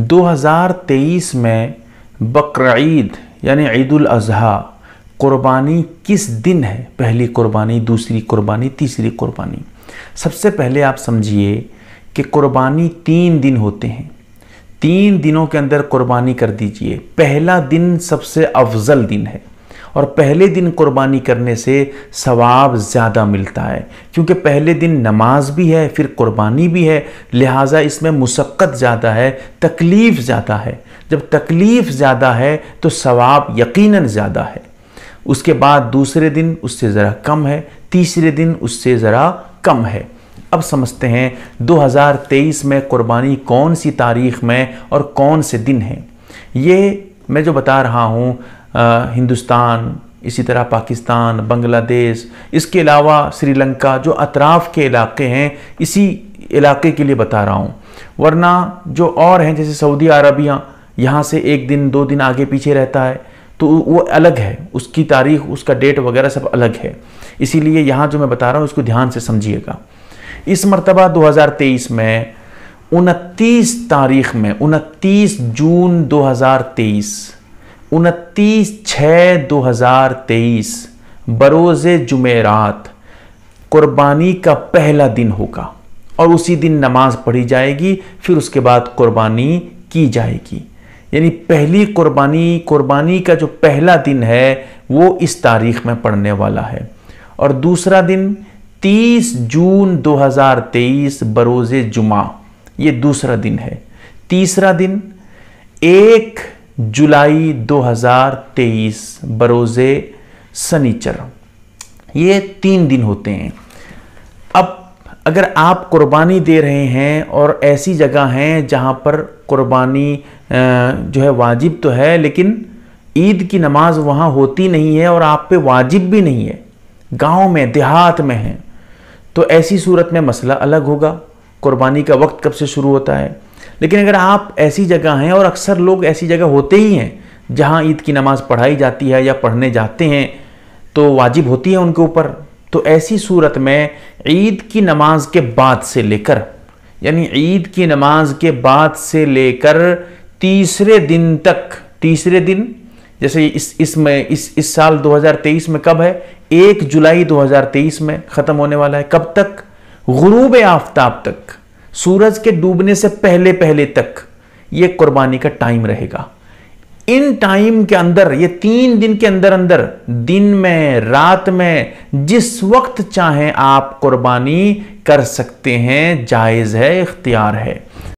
2023 में बकरीद यानी ईद अजहा कुर्बानी किस दिन है पहली कुर्बानी दूसरी कुर्बानी तीसरी कुर्बानी सबसे पहले आप समझिए कि कुर्बानी तीन दिन होते हैं तीन दिनों के अंदर कुर्बानी कर दीजिए पहला दिन सबसे अफजल दिन है और पहले दिन कुर्बानी करने से सवाब ज़्यादा मिलता है क्योंकि पहले दिन नमाज भी है फिर कुर्बानी भी है लिहाजा इसमें मुशक्क़त ज़्यादा है तकलीफ़ ज़्यादा है जब तकलीफ़ ज़्यादा है तो सवाब यकीनन ज़्यादा है उसके बाद दूसरे दिन उससे ज़रा कम है तीसरे दिन उससे ज़रा कम है अब समझते हैं 2023 में कुर्बानी कौन सी तारीख में और कौन से दिन है ये मैं जो बता रहा हूँ हिंदुस्तान इसी तरह पाकिस्तान बांग्लादेश इसके अलावा श्रीलंका जो अतराफ़ के इलाके हैं इसी इलाके के लिए बता रहा हूँ वरना जो और हैं जैसे सऊदी अरबिया यहाँ से एक दिन दो दिन आगे पीछे रहता है तो वो अलग है उसकी तारीख उसका डेट वगैरह सब अलग है इसीलिए यहाँ जो मैं बता रहा हूँ उसको ध्यान से समझिएगा इस मरतबा 2023 में उनतीस तारीख में उनतीस जून 2023 उनतीस छः दो हजार तेईस बरोज़ जुमेरात क़ुरबानी का पहला दिन होगा और उसी दिन नमाज पढ़ी जाएगी फिर उसके बाद क़ुरबानी की जाएगी यानी पहली क़ुरबानी क़ुरबानी का जो पहला दिन है वो इस तारीख में पढ़ने वाला है और दूसरा दिन 30 जून 2023 बरोज़ जुमा ये दूसरा दिन है तीसरा दिन एक जुलाई 2023 बरोज़े सनीचर ये तीन दिन होते हैं अब अगर आप कुर्बानी दे रहे हैं और ऐसी जगह हैं जहां पर कुर्बानी जो है वाजिब तो है लेकिन ईद की नमाज़ वहाँ होती नहीं है और आप पे वाजिब भी नहीं है गांव में देहात में है तो ऐसी सूरत में मसला अलग होगा कुर्बानी का वक्त कब से शुरू होता है लेकिन अगर आप ऐसी जगह हैं और अक्सर लोग ऐसी जगह होते ही हैं जहाँ ईद की नमाज़ पढ़ाई जाती है या पढ़ने जाते हैं तो वाजिब होती है उनके ऊपर तो ऐसी सूरत में ईद की नमाज के बाद से लेकर यानी ईद की नमाज के बाद से लेकर तीसरे दिन तक तीसरे दिन जैसे इस में इस इस साल 2023 में कब है एक जुलाई 2023 में ख़त्म होने वाला है कब तक गुरूब आफ्ताब तक सूरज के डूबने से पहले पहले तक यह कुर्बानी का टाइम रहेगा इन टाइम के अंदर ये तीन दिन के अंदर अंदर दिन में रात में जिस वक्त चाहें आप कुर्बानी कर सकते हैं जायज़ है इख्तियार है